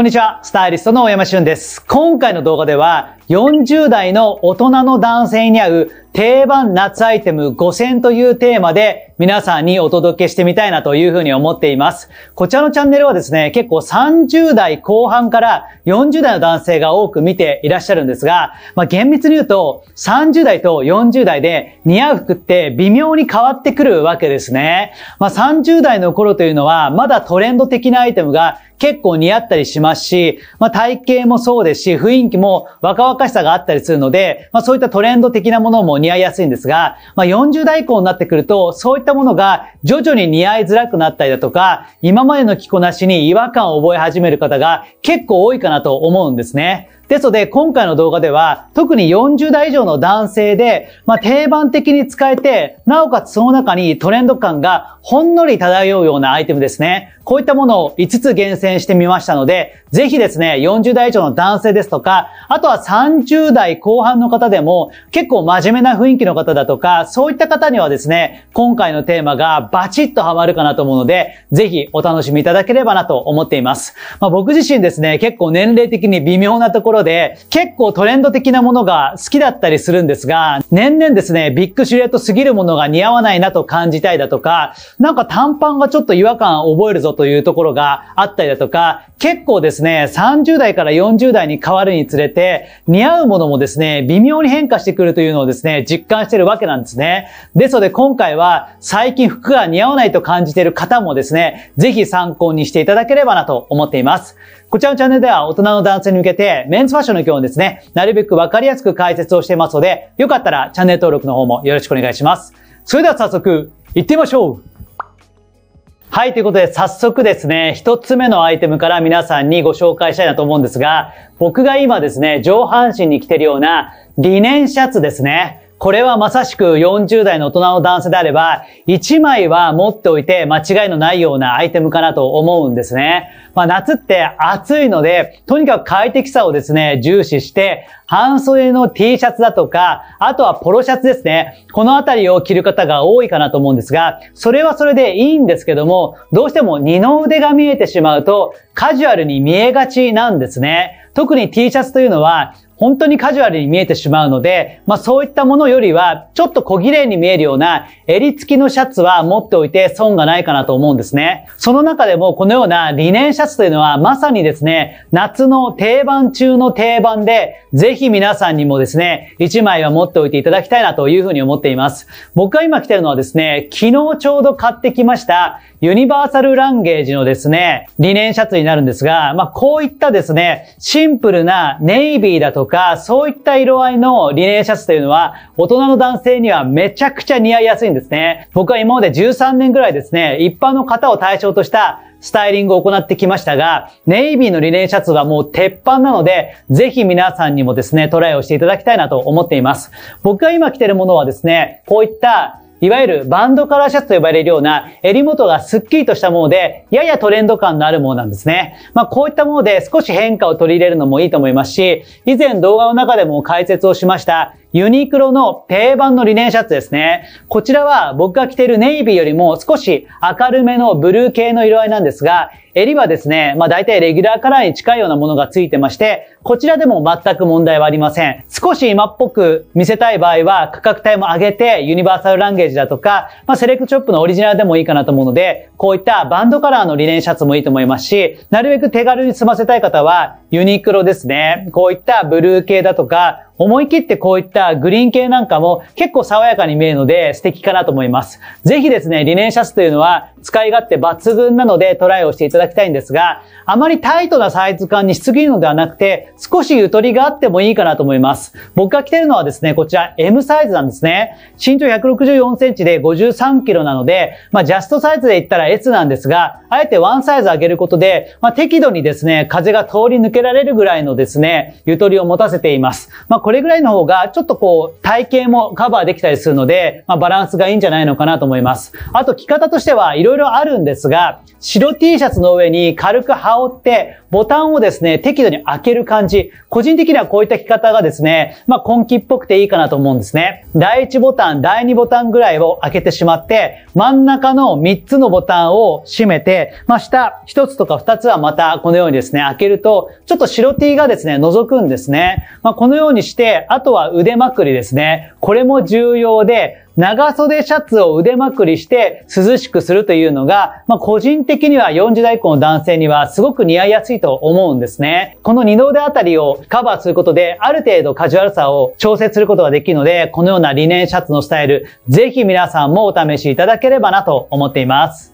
こんにちは、スタイリストの大山俊です。今回の動画では、40代の大人の男性に合う定番夏アイテム5選というテーマで、皆さんにお届けしてみたいなというふうに思っています。こちらのチャンネルはですね、結構30代後半から40代の男性が多く見ていらっしゃるんですが、まあ、厳密に言うと30代と40代で似合う服って微妙に変わってくるわけですね。まあ、30代の頃というのはまだトレンド的なアイテムが結構似合ったりしますし、まあ、体型もそうですし、雰囲気も若々しさがあったりするので、まあ、そういったトレンド的なものも似合いやすいんですが、まあ、40代以降になってくると、そういったったものが徐々に似合いづらくなったりだとか、今までの着こなしに違和感を覚え始める方が結構多いかなと思うんですね。ですので、今回の動画では、特に40代以上の男性で、まあ、定番的に使えて、なおかつその中にトレンド感がほんのり漂うようなアイテムですね。こういったものを5つ厳選してみましたので、ぜひですね、40代以上の男性ですとか、あとは30代後半の方でも、結構真面目な雰囲気の方だとか、そういった方にはですね、今回のテーマがバチッとハマるかなと思うので、ぜひお楽しみいただければなと思っています。まあ、僕自身ですね、結構年齢的に微妙なところろで、結構トレンド的なものが好きだったりするんですが、年々ですね、ビッグシルエットすぎるものが似合わないなと感じたいだとか、なんか短パンがちょっと違和感を覚えるぞというところがあったりだとか、結構ですね、30代から40代に変わるにつれて、似合うものもですね、微妙に変化してくるというのをですね、実感してるわけなんですね。ですので今回は、最近服が似合わないと感じている方もですね、ぜひ参考にしていただければなと思っています。こちらのチャンネルでは大人の男性に向けてメンズファッションの今日をですね、なるべくわかりやすく解説をしていますので、よかったらチャンネル登録の方もよろしくお願いします。それでは早速、行ってみましょうはい、ということで早速ですね、一つ目のアイテムから皆さんにご紹介したいなと思うんですが、僕が今ですね、上半身に着てるようなリネンシャツですね。これはまさしく40代の大人の男性であれば、1枚は持っておいて間違いのないようなアイテムかなと思うんですね。まあ夏って暑いので、とにかく快適さをですね、重視して、半袖の T シャツだとか、あとはポロシャツですね。このあたりを着る方が多いかなと思うんですが、それはそれでいいんですけども、どうしても二の腕が見えてしまうと、カジュアルに見えがちなんですね。特に T シャツというのは、本当にカジュアルに見えてしまうので、まあそういったものよりは、ちょっと小綺麗に見えるような襟付きのシャツは持っておいて損がないかなと思うんですね。その中でもこのようなリネンシャツというのはまさにですね、夏の定番中の定番で、ぜひ皆さんにもですね、1枚は持っておいていただきたいなというふうに思っています。僕が今来てるのはですね、昨日ちょうど買ってきました、ユニバーサルランゲージのですね、リネンシャツになるんですが、まあこういったですね、シンプルなネイビーだとかか、そういった色合いのリネンシャツというのは、大人の男性にはめちゃくちゃ似合いやすいんですね。僕は今まで13年ぐらいですね、一般の方を対象としたスタイリングを行ってきましたが、ネイビーのリネンシャツはもう鉄板なので、ぜひ皆さんにもですね、トライをしていただきたいなと思っています。僕が今着てるものはですね、こういったいわゆるバンドカラーシャツと呼ばれるような襟元がスッキリとしたもので、ややトレンド感のあるものなんですね。まあこういったもので少し変化を取り入れるのもいいと思いますし、以前動画の中でも解説をしましたユニクロの定番のリネンシャツですね。こちらは僕が着ているネイビーよりも少し明るめのブルー系の色合いなんですが、襟はですね、まあ大体レギュラーカラーに近いようなものがついてまして、こちらでも全く問題はありません。少し今っぽく見せたい場合は価格帯も上げてユニバーサルランゲージだとか、まあセレクトショップのオリジナルでもいいかなと思うので、こういったバンドカラーのリネンシャツもいいと思いますし、なるべく手軽に済ませたい方はユニクロですね。こういったブルー系だとか、思い切ってこういったグリーン系なんかも結構爽やかに見えるので素敵かなと思います。ぜひですね、リネンシャツというのは使い勝手抜群なのでトライをしていただきたいんですが、あまりタイトなサイズ感にしすぎるのではなくて、少しゆとりがあってもいいかなと思います。僕が着てるのはですね、こちら M サイズなんですね。身長164センチで53キロなので、まあジャストサイズで言ったら S なんですが、あえてワンサイズ上げることで、まあ適度にですね、風が通り抜けられるぐらいのですね、ゆとりを持たせています。まあこれぐらいの方が、ちょっとこう、体型もカバーできたりするので、まあ、バランスがいいんじゃないのかなと思います。あと、着方としてはいろいろあるんですが、白 T シャツの上に軽く羽織って、ボタンをですね、適度に開ける感じ。個人的にはこういった着方がですね、まあ、根気っぽくていいかなと思うんですね。第1ボタン、第2ボタンぐらいを開けてしまって、真ん中の3つのボタンを閉めて、まあ、下1つとか2つはまたこのようにですね、開けると、ちょっと白 T がですね、覗くんですね。まあ、このようにして、あとは腕まくりですね。これも重要で、長袖シャツを腕まくりして涼しくするというのが、まあ、個人的には40代以降の男性にはすごく似合いやすいと思うんですね。この二の腕あたりをカバーすることで、ある程度カジュアルさを調節することができるので、このようなリネンシャツのスタイル、ぜひ皆さんもお試しいただければなと思っています。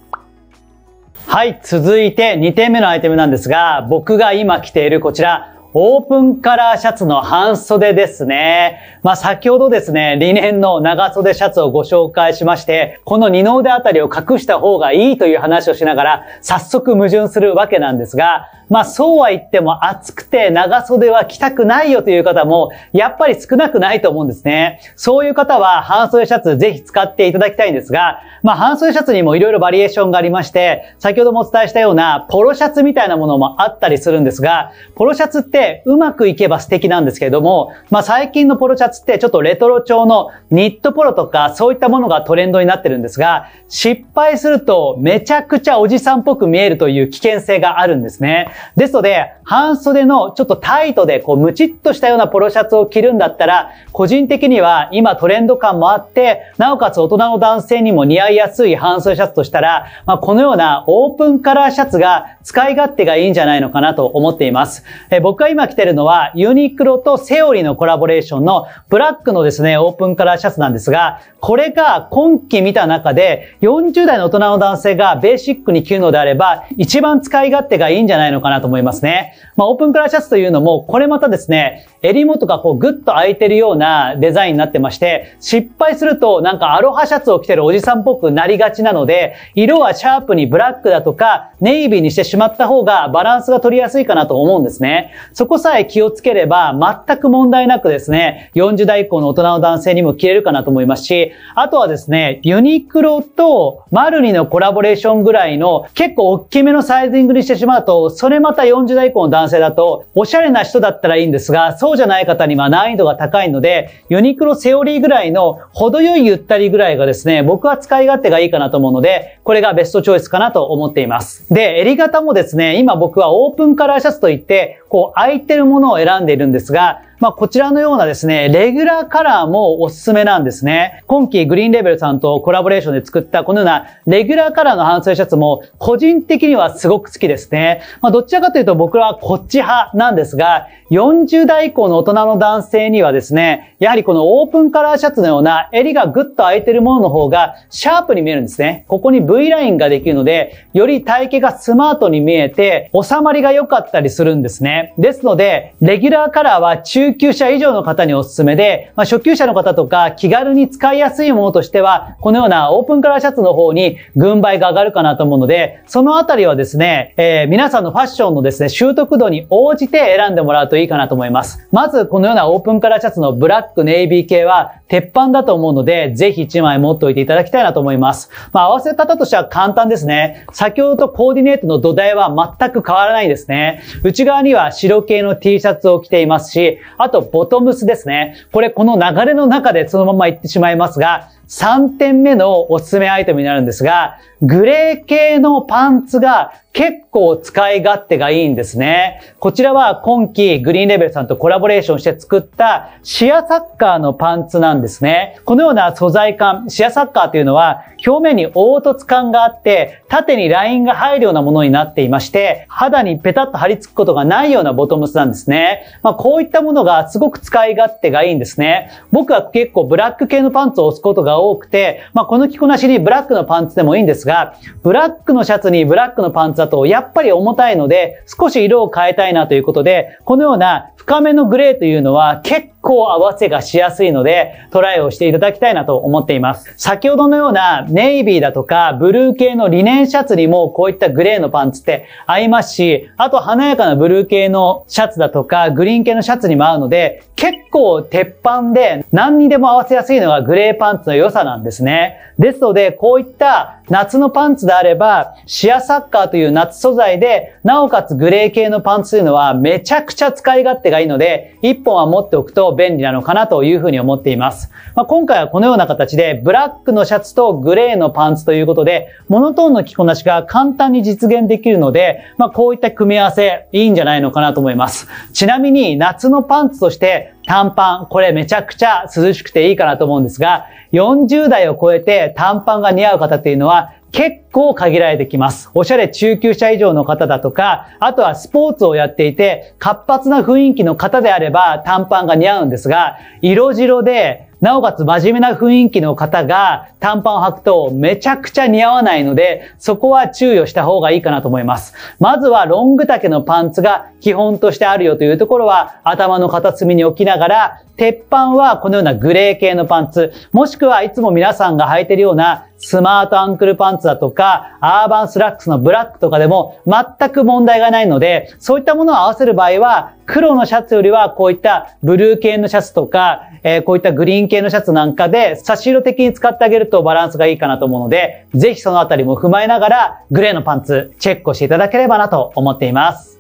はい、続いて2点目のアイテムなんですが、僕が今着ているこちら、オープンカラーシャツの半袖ですね。まあ、先ほどですね、リネンの長袖シャツをご紹介しまして、この二の腕あたりを隠した方がいいという話をしながら、早速矛盾するわけなんですが、まあ、そうは言っても暑くて長袖は着たくないよという方も、やっぱり少なくないと思うんですね。そういう方は半袖シャツぜひ使っていただきたいんですが、まあ、半袖シャツにも色々バリエーションがありまして、先ほどもお伝えしたようなポロシャツみたいなものもあったりするんですが、ポロシャツってでうまくいけば素敵なんですけれども、まあ最近のポロシャツってちょっとレトロ調のニットポロとかそういったものがトレンドになってるんですが、失敗するとめちゃくちゃおじさんっぽく見えるという危険性があるんですね。ですので、半袖のちょっとタイトでこうムチっとしたようなポロシャツを着るんだったら、個人的には今トレンド感もあって、なおかつ大人の男性にも似合いやすい半袖シャツとしたら、まあ、このようなオープンカラーシャツが使い勝手がいいんじゃないのかなと思っています。え僕は今着てるのはユニクロとセオリーのコラボレーションのブラックのですね、オープンカラーシャツなんですが、これが今季見た中で40代の大人の男性がベーシックに着るのであれば、一番使い勝手がいいんじゃないのかなと思いますね。まあ、オープンカラーシャツというのも、これまたですね、襟元がこうグッと開いてるようなデザインになってまして、失敗するとなんかアロハシャツを着てるおじさんっぽくなりがちなので、色はシャープにブラックだとか、ネイビーにしてしまった方がバランスが取りやすいかなと思うんですね。そこさえ気をつければ、全く問題なくですね、40代以降の大人の男性にも着れるかなと思いますし、あとはですね、ユニクロとマルニのコラボレーションぐらいの結構大きめのサイズングにしてしまうと、それまた40代以降の男性だと、おしゃれな人だったらいいんですが、そうじゃない方には難易度が高いので、ユニクロセオリーぐらいの程よいゆったりぐらいがですね、僕は使い勝手がいいかなと思うので、これがベストチョイスかなと思っています。で、襟型もですね、今僕はオープンカラーシャツといって、こう、空いてるものを選んでいるんですが、まあ、こちらのようなですね、レギュラーカラーもおすすめなんですね。今季グリーンレベルさんとコラボレーションで作ったこのようなレギュラーカラーの半袖シャツも個人的にはすごく好きですね。まあ、どちらかというと僕らはこっち派なんですが、40代以降の大人の男性にはですね、やはりこのオープンカラーシャツのような襟がぐっと開いてるものの方がシャープに見えるんですね。ここに V ラインができるので、より体型がスマートに見えて、収まりが良かったりするんですね。ですので、レギュラーカラーは中中級者以上の方におすすめで、まあ、初級者の方とか気軽に使いやすいものとしては、このようなオープンカラーシャツの方に軍配が上がるかなと思うので、そのあたりはですね、えー、皆さんのファッションのですね、習得度に応じて選んでもらうといいかなと思います。まず、このようなオープンカラーシャツのブラック、ネイビー系は鉄板だと思うので、ぜひ1枚持っておいていただきたいなと思います。まあ、合わせ方としては簡単ですね。先ほどとコーディネートの土台は全く変わらないですね。内側には白系の T シャツを着ていますし、あと、ボトムスですね。これ、この流れの中でそのまま行ってしまいますが、3点目のおすすめアイテムになるんですが、グレー系のパンツが結構使い勝手がいいんですね。こちらは今季グリーンレベルさんとコラボレーションして作ったシアサッカーのパンツなんですね。このような素材感、シアサッカーというのは表面に凹凸感があって縦にラインが入るようなものになっていまして肌にペタッと張り付くことがないようなボトムスなんですね。まあこういったものがすごく使い勝手がいいんですね。僕は結構ブラック系のパンツを押すことがが多くて、まあ、この着こなしにブラックのパンツでもいいんですが、ブラックのシャツにブラックのパンツだとやっぱり重たいので、少し色を変えたいなということで、このような深めのグレーというのは結こう合わせがしやすいので、トライをしていただきたいなと思っています。先ほどのようなネイビーだとか、ブルー系のリネンシャツにもこういったグレーのパンツって合いますし、あと華やかなブルー系のシャツだとか、グリーン系のシャツにも合うので、結構鉄板で何にでも合わせやすいのがグレーパンツの良さなんですね。ですので、こういった夏のパンツであれば、シアサッカーという夏素材で、なおかつグレー系のパンツというのはめちゃくちゃ使い勝手がいいので、1本は持っておくと便利なのかなというふうに思っています。まあ、今回はこのような形で、ブラックのシャツとグレーのパンツということで、モノトーンの着こなしが簡単に実現できるので、まあ、こういった組み合わせ、いいんじゃないのかなと思います。ちなみに、夏のパンツとして、短パン、これめちゃくちゃ涼しくていいかなと思うんですが、40代を超えて短パンが似合う方っていうのは結構限られてきます。おしゃれ中級者以上の方だとか、あとはスポーツをやっていて、活発な雰囲気の方であれば短パンが似合うんですが、色白で、なおかつ真面目な雰囲気の方が短パンを履くとめちゃくちゃ似合わないので、そこは注意をした方がいいかなと思います。まずはロング丈のパンツが基本としてあるよというところは頭の片隅に置きながら、鉄板はこのようなグレー系のパンツ、もしくはいつも皆さんが履いているようなスマートアンクルパンツだとか、アーバンスラックスのブラックとかでも全く問題がないので、そういったものを合わせる場合は、黒のシャツよりはこういったブルー系のシャツとか、えー、こういったグリーン系のシャツなんかで差し色的に使ってあげるとバランスがいいかなと思うので、ぜひそのあたりも踏まえながら、グレーのパンツチェックをしていただければなと思っています。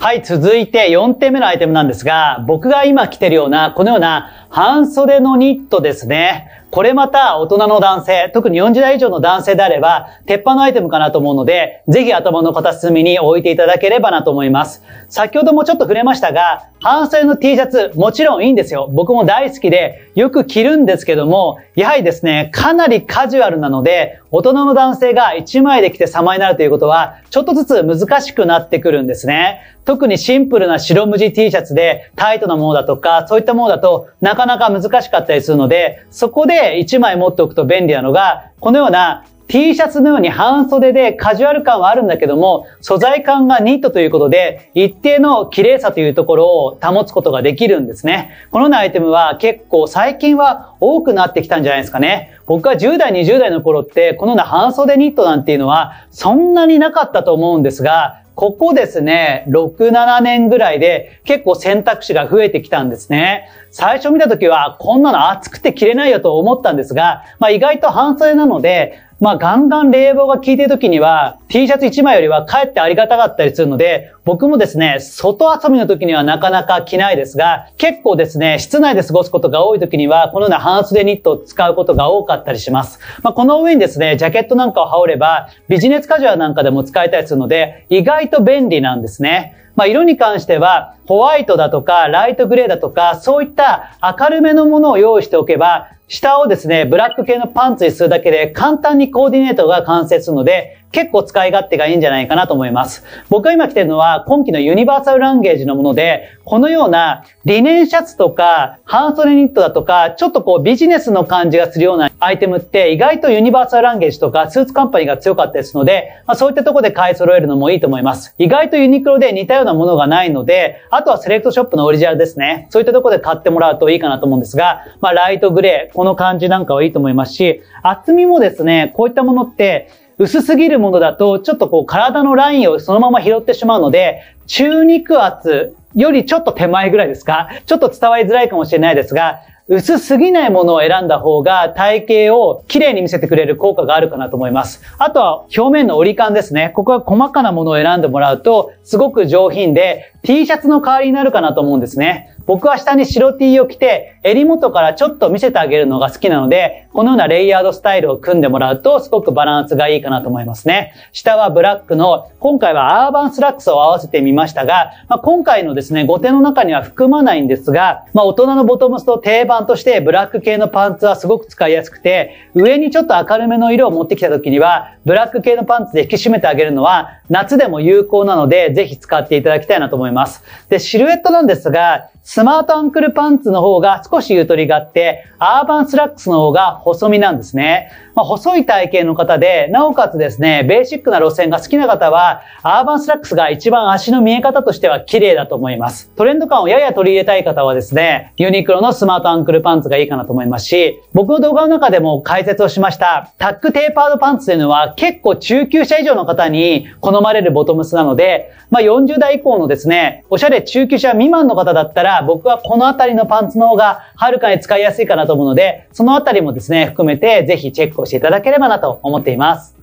はい、続いて4点目のアイテムなんですが、僕が今着てるような、このような半袖のニットですね。これまた大人の男性、特に40代以上の男性であれば、鉄板のアイテムかなと思うので、ぜひ頭の片隅に置いていただければなと思います。先ほどもちょっと触れましたが、半袖の T シャツ、もちろんいいんですよ。僕も大好きで、よく着るんですけども、やはりですね、かなりカジュアルなので、大人の男性が1枚で着て様になるということは、ちょっとずつ難しくなってくるんですね。特にシンプルな白無地 T シャツでタイトなものだとか、そういったものだとなかなか難しかったりするので、そこで1枚持っておくと便利なのが、このような T シャツのように半袖でカジュアル感はあるんだけども、素材感がニットということで、一定の綺麗さというところを保つことができるんですね。このようなアイテムは結構最近は多くなってきたんじゃないですかね。僕は10代、20代の頃って、このような半袖ニットなんていうのはそんなになかったと思うんですが、ここですね、6、7年ぐらいで結構選択肢が増えてきたんですね。最初見た時はこんなの暑くて着れないよと思ったんですが、まあ、意外と半袖なので、まあ、ガンガン冷房が効いてる時には、T シャツ1枚よりはかえってありがたかったりするので、僕もですね、外遊びの時にはなかなか着ないですが、結構ですね、室内で過ごすことが多い時には、このような半袖ニットを使うことが多かったりします。まあ、この上にですね、ジャケットなんかを羽織れば、ビジネスカジュアルなんかでも使えたりするので、意外と便利なんですね。まあ、色に関しては、ホワイトだとか、ライトグレーだとか、そういった明るめのものを用意しておけば、下をですね、ブラック系のパンツにするだけで簡単にコーディネートが完成するので、結構使い勝手がいいんじゃないかなと思います。僕が今着てるのは今季のユニバーサルランゲージのもので、このようなリネンシャツとか、半袖ニットだとか、ちょっとこうビジネスの感じがするようなアイテムって意外とユニバーサルランゲージとかスーツカンパニーが強かったですので、まあ、そういったところで買い揃えるのもいいと思います。意外とユニクロで似たようなものがないので、あとはセレクトショップのオリジナルですね。そういったとこで買ってもらうといいかなと思うんですが、まあ、ライトグレー、この感じなんかはいいと思いますし、厚みもですね、こういったものって、薄すぎるものだと、ちょっとこう体のラインをそのまま拾ってしまうので、中肉厚よりちょっと手前ぐらいですかちょっと伝わりづらいかもしれないですが、薄すぎないものを選んだ方が体型を綺麗に見せてくれる効果があるかなと思います。あとは表面の折り感ですね。ここは細かなものを選んでもらうとすごく上品で T シャツの代わりになるかなと思うんですね。僕は下に白 T を着て、襟元からちょっと見せてあげるのが好きなので、このようなレイヤードスタイルを組んでもらうと、すごくバランスがいいかなと思いますね。下はブラックの、今回はアーバンスラックスを合わせてみましたが、まあ、今回のですね、5手の中には含まないんですが、まあ、大人のボトムスと定番としてブラック系のパンツはすごく使いやすくて、上にちょっと明るめの色を持ってきた時には、ブラック系のパンツで引き締めてあげるのは、夏でも有効なので、ぜひ使っていただきたいなと思います。で、シルエットなんですが、スマートアンクルパンツの方が少しゆとりがあって、アーバンスラックスの方が細身なんですね。まあ、細い体型の方で、なおかつですね、ベーシックな路線が好きな方は、アーバンスラックスが一番足の見え方としては綺麗だと思います。トレンド感をやや取り入れたい方はですね、ユニクロのスマートアンクルパンツがいいかなと思いますし、僕の動画の中でも解説をしました、タックテーパードパンツというのは結構中級者以上の方に好まれるボトムスなので、まあ、40代以降のですね、おしゃれ中級者未満の方だったら、僕はこのあたりのパンツの方がはるかに使いやすいかなと思うので、そのあたりもですね、含めてぜひチェックをしていただければなと思っています。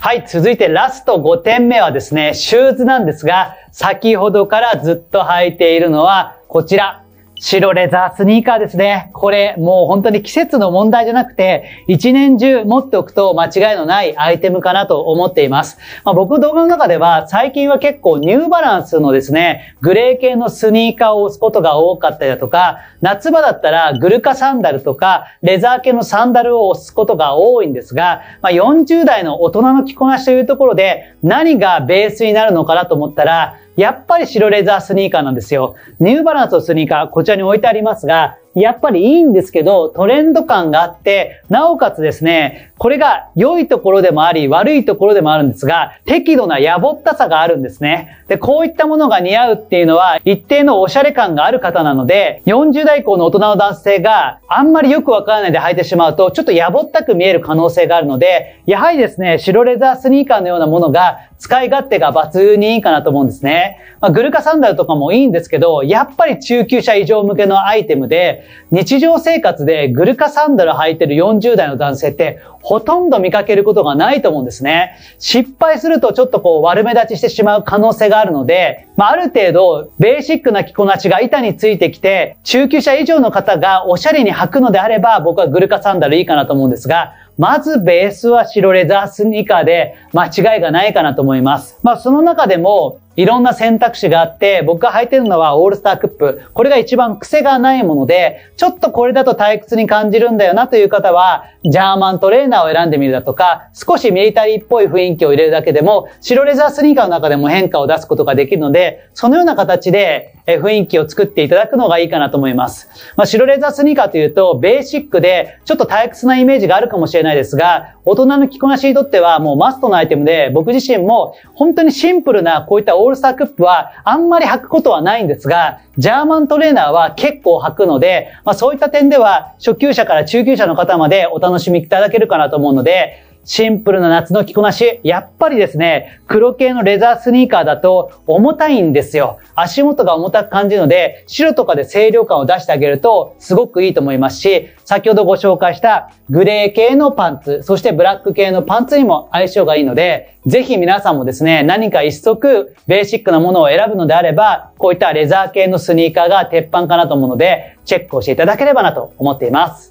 はい、続いてラスト5点目はですね、シューズなんですが、先ほどからずっと履いているのはこちら、白レザースニーカーですね。これ、もう本当に季節の問題じゃなくて、一年中持っておくと間違いのないアイテムかなと思っています。まあ、僕動画の中では、最近は結構ニューバランスのですね、グレー系のスニーカーを押すことが多かったりだとか、夏場だったらグルカサンダルとか、レザー系のサンダルを押すことが多いんですが、まあ、40代の大人の着こなしというところで、何がベースになるのかなと思ったら、やっぱり白レザースニーカーなんですよ。ニューバランスのスニーカー、こちらに置いてありますが、やっぱりいいんですけど、トレンド感があって、なおかつですね、これが良いところでもあり、悪いところでもあるんですが、適度なやぼったさがあるんですね。で、こういったものが似合うっていうのは、一定のおしゃれ感がある方なので、40代以降の大人の男性があんまりよくわからないで履いてしまうと、ちょっとやぼったく見える可能性があるので、やはりですね、白レザースニーカーのようなものが、使い勝手が抜群にいいかなと思うんですね。まあ、グルカサンダルとかもいいんですけど、やっぱり中級者以上向けのアイテムで、日常生活でグルカサンダル履いてる40代の男性ってほとんど見かけることがないと思うんですね。失敗するとちょっとこう悪目立ちしてしまう可能性があるので、まあ、ある程度ベーシックな着こなしが板についてきて、中級者以上の方がおしゃれに履くのであれば僕はグルカサンダルいいかなと思うんですが、まずベースは白レザースニーカーで間違いがないかなと思います。まあその中でもいろんな選択肢があって、僕が履いてるのはオールスタークップ。これが一番癖がないもので、ちょっとこれだと退屈に感じるんだよなという方は、ジャーマントレーナーを選んでみるだとか、少しミリタリーっぽい雰囲気を入れるだけでも、白レザースニーカーの中でも変化を出すことができるので、そのような形で、え雰囲気を作っていただくのがいいかなと思います。まあ、白レザースニーカーというと、ベーシックで、ちょっと退屈なイメージがあるかもしれないですが、大人の着こなしにとってはもうマストのアイテムで、僕自身も本当にシンプルなこういったオールスタークップはあんまり履くことはないんですが、ジャーマントレーナーは結構履くので、まあ、そういった点では初級者から中級者の方までお楽しみいただけるかなと思うので、シンプルな夏の着こなし、やっぱりですね、黒系のレザースニーカーだと重たいんですよ。足元が重たく感じるので、白とかで清涼感を出してあげるとすごくいいと思いますし、先ほどご紹介したグレー系のパンツ、そしてブラック系のパンツにも相性がいいので、ぜひ皆さんもですね、何か一足ベーシックなものを選ぶのであれば、こういったレザー系のスニーカーが鉄板かなと思うので、チェックをしていただければなと思っています。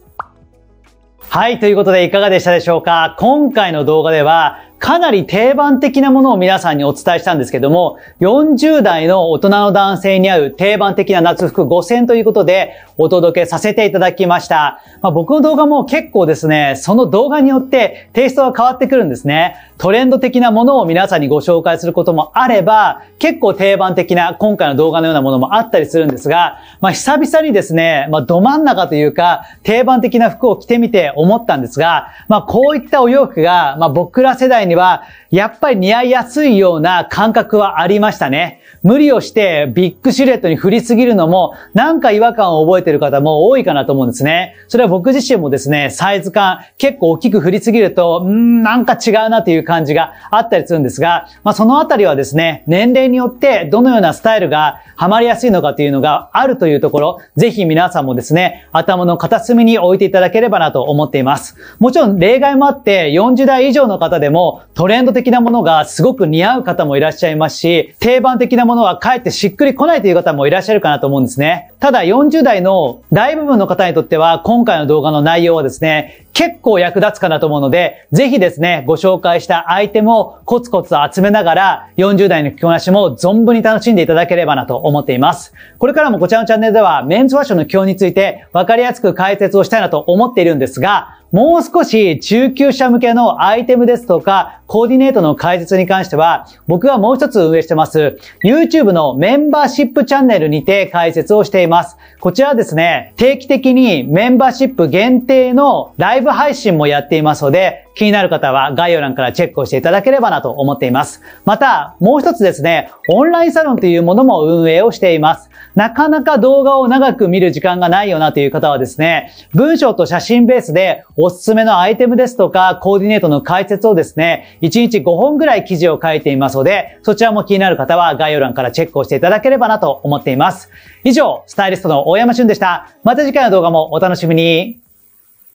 はい、ということでいかがでしたでしょうか今回の動画ではかなり定番的なものを皆さんにお伝えしたんですけども、40代の大人の男性に合う定番的な夏服5選ということでお届けさせていただきました。まあ、僕の動画も結構ですね、その動画によってテイストが変わってくるんですね。トレンド的なものを皆さんにご紹介することもあれば、結構定番的な今回の動画のようなものもあったりするんですが、まあ久々にですね、まあど真ん中というか、定番的な服を着てみて思ったんですが、まあこういったお洋服が、まあ僕ら世代には、やっぱり似合いやすいような感覚はありましたね。無理をしてビッグシルエットに振りすぎるのも、なんか違和感を覚えてる方も多いかなと思うんですね。それは僕自身もですね、サイズ感結構大きく振りすぎると、んー、なんか違うなという感じがあったりするんですが、まあ、そのあたりはですね、年齢によってどのようなスタイルがハマりやすいのかというのがあるというところ、ぜひ皆さんもですね、頭の片隅に置いていただければなと思っています。もちろん例外もあって、40代以上の方でもトレンド的なものがすごく似合う方もいらっしゃいますし、定番的なものはかえってしっくり来ないという方もいらっしゃるかなと思うんですね。ただ40代の大部分の方にとっては、今回の動画の内容はですね、結構役立つかなと思うので、ぜひですね、ご紹介したアイテムをコツコツ集めながら、40代の着こなしも存分に楽しんでいただければなと思っています。これからもこちらのチャンネルでは、メンズファッションの基本について分かりやすく解説をしたいなと思っているんですが、もう少し中級者向けのアイテムですとか、コーディネートの解説に関しては、僕はもう一つ運営してます。YouTube のメンバーシップチャンネルにて解説をしています。こちらですね、定期的にメンバーシップ限定のライブ配信もやっていますので、気になる方は概要欄からチェックをしていただければなと思っています。また、もう一つですね、オンラインサロンというものも運営をしています。なかなか動画を長く見る時間がないよなという方はですね、文章と写真ベースでおすすめのアイテムですとか、コーディネートの解説をですね、1日5本ぐらい記事を書いていますので、そちらも気になる方は概要欄からチェックをしていただければなと思っています。以上、スタイリストの大山俊でした。また次回の動画もお楽しみに。